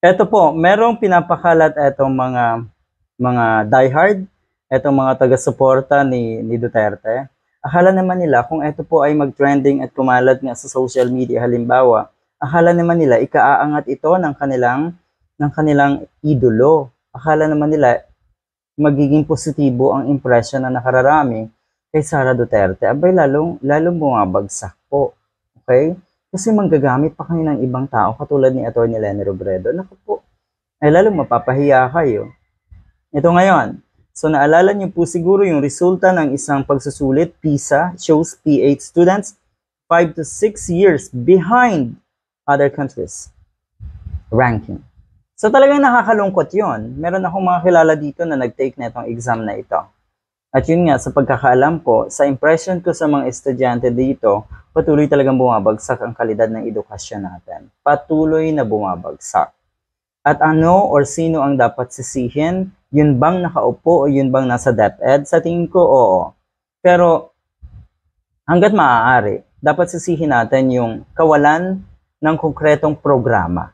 Ito po, merong pinapakalat itong mga mga diehard, itong mga taga-suporta ni, ni Duterte. Akala naman nila kung ito po ay mag-trending at kumalat nga sa social media halimbawa, akala naman nila ikaaangat ito ng kanilang ng kanilang idolo. Akala naman nila magiging positibo ang impression na nakararami kay Sara Duterte. Abay lalong lalong bumabagsak po. Okay? Kasi manggagamit pa kayo ng ibang tao katulad ni Atty. Lenny Robredo. Naku po, ay lalong mapapahiya kayo. Ito ngayon, So naalala niyo po siguro yung resulta ng isang pagsusulit, PISA shows PH students 5 to 6 years behind other countries ranking. So talagang nakakalungkot yon. Meron akong mga kilala dito na nag-take na itong exam na ito. At yun nga, sa pagkakaalam ko, sa impression ko sa mga estudyante dito, patuloy talagang bumabagsak ang kalidad ng edukasyon natin. Patuloy na bumabagsak. At ano or sino ang dapat sisihin? Yun bang nakaupo o yun bang nasa DepEd? Sa tingin ko, oo. Pero hanggat maaari, dapat sisihin natin yung kawalan ng konkretong programa.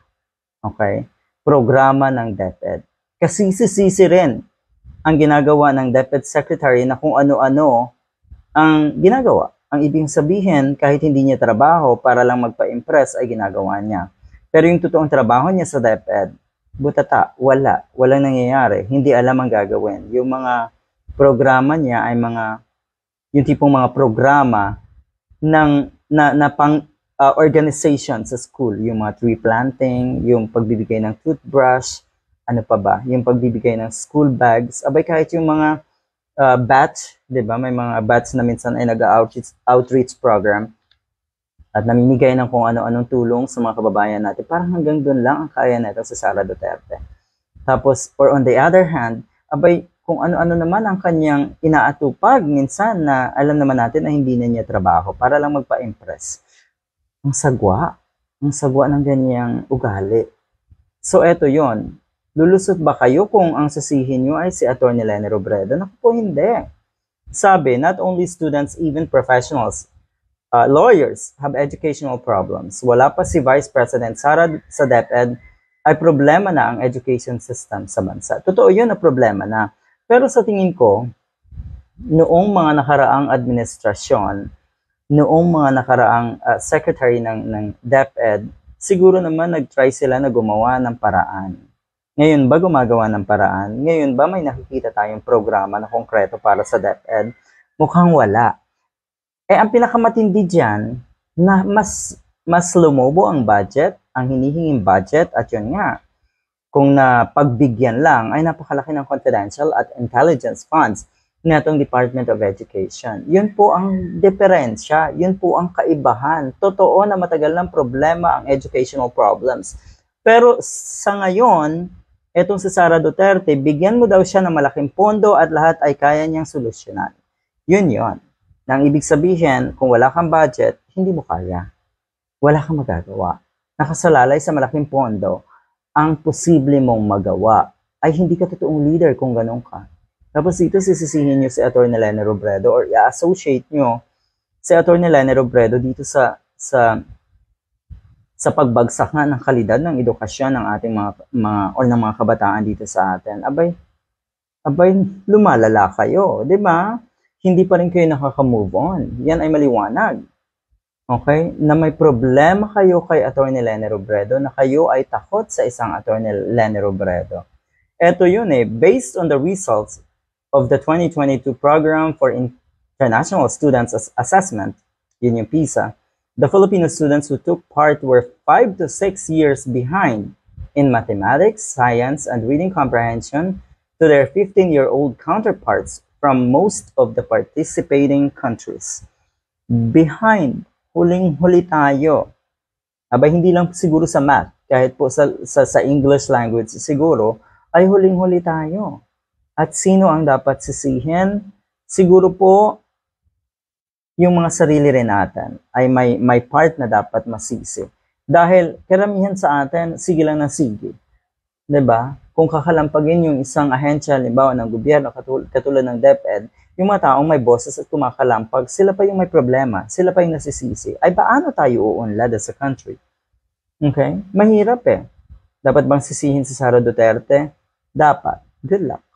Okay? Programa ng DepEd. Kasi sisisi rin ang ginagawa ng DepEd Secretary na kung ano-ano ang ginagawa. Ang ibig sabihin, kahit hindi niya trabaho para lang magpa-impress ay ginagawa niya. Pero yung totoong trabaho niya sa DepEd, butata, wala, walang nangyayari, hindi alam ang gagawin. Yung mga programa niya ay mga, yung tipong mga programa ng, na, na pang uh, organization sa school, yung mga tree planting, yung pagbibigay ng toothbrush, ano pa ba, yung pagbibigay ng school bags, abay kahit yung mga uh, batch, di ba, may mga batch na minsan ay nag-outreach outreach program at namimigay ng kung ano-anong tulong sa mga kababayan natin. Parang hanggang doon lang ang kaya nito sa Sara Duterte. Tapos, or on the other hand, abay, kung ano-ano naman ang kanyang inaatupag minsan na alam naman natin na hindi na niya trabaho para lang magpa-impress. Ang sagwa, ang sagwa ng ganyang ugali. So, eto yon Lulusot ba kayo kung ang sasihin nyo ay si Atty. Lenny Robredo? Naku po, hindi. Sabi, not only students, even professionals, uh, lawyers have educational problems. Wala pa si Vice President Sara sa DepEd ay problema na ang education system sa bansa. Totoo yun na problema na. Pero sa tingin ko, noong mga nakaraang administrasyon, noong mga nakaraang uh, secretary ng, ng DepEd, siguro naman nag-try sila na gumawa ng paraan ngayon ba gumagawa ng paraan? Ngayon ba may nakikita tayong programa na konkreto para sa DepEd? Mukhang wala. Eh ang pinakamatindi diyan na mas mas lumobo ang budget, ang hinihinging budget at yun nga. Kung na pagbigyan lang ay napakalaki ng confidential at intelligence funds nitong Department of Education. Yun po ang diferensya, yun po ang kaibahan. Totoo na matagal ng problema ang educational problems. Pero sa ngayon, Etong si Sara Duterte, bigyan mo daw siya ng malaking pondo at lahat ay kaya niyang solusyonan. Yun yon. Nang ibig sabihin, kung wala kang budget, hindi mo kaya. Wala kang magagawa. Nakasalalay sa malaking pondo, ang posible mong magawa ay hindi ka totoong leader kung ganun ka. Tapos dito sisisihin niyo si Atty. Lena Robredo or i-associate niyo si Atty. Lena Robredo dito sa sa sa pagbagsak nga ng kalidad ng edukasyon ng ating mga, mga o ng mga kabataan dito sa atin. Abay, abay lumalala kayo, 'di ba? Hindi pa rin kayo nakaka-move on. Yan ay maliwanag. Okay? Na may problema kayo kay Attorney Lenny Robredo na kayo ay takot sa isang Attorney Lenny Robredo. Ito yun eh, based on the results of the 2022 Program for International Students Assessment, yun yung PISA, The Filipino students who took part were 5 to 6 years behind in mathematics, science, and reading comprehension to their 15-year-old counterparts from most of the participating countries. Behind, huling-huli tayo. Aba, hindi lang siguro sa math, kahit po sa, sa, sa English language siguro, ay huling-huli tayo. At sino ang dapat sisihin? Siguro po yung mga sarili rin natin ay may, may part na dapat masisi. Dahil karamihan sa atin, sige lang na sige. ba? Diba? Kung kakalampagin yung isang ahensya, limbawa ng gobyerno, katulad ng DepEd, yung mga taong may boses at kumakalampag, sila pa yung may problema, sila pa yung nasisisi. Ay paano tayo uunlad as a country? Okay? Mahirap eh. Dapat bang sisihin si Sara Duterte? Dapat. Good luck.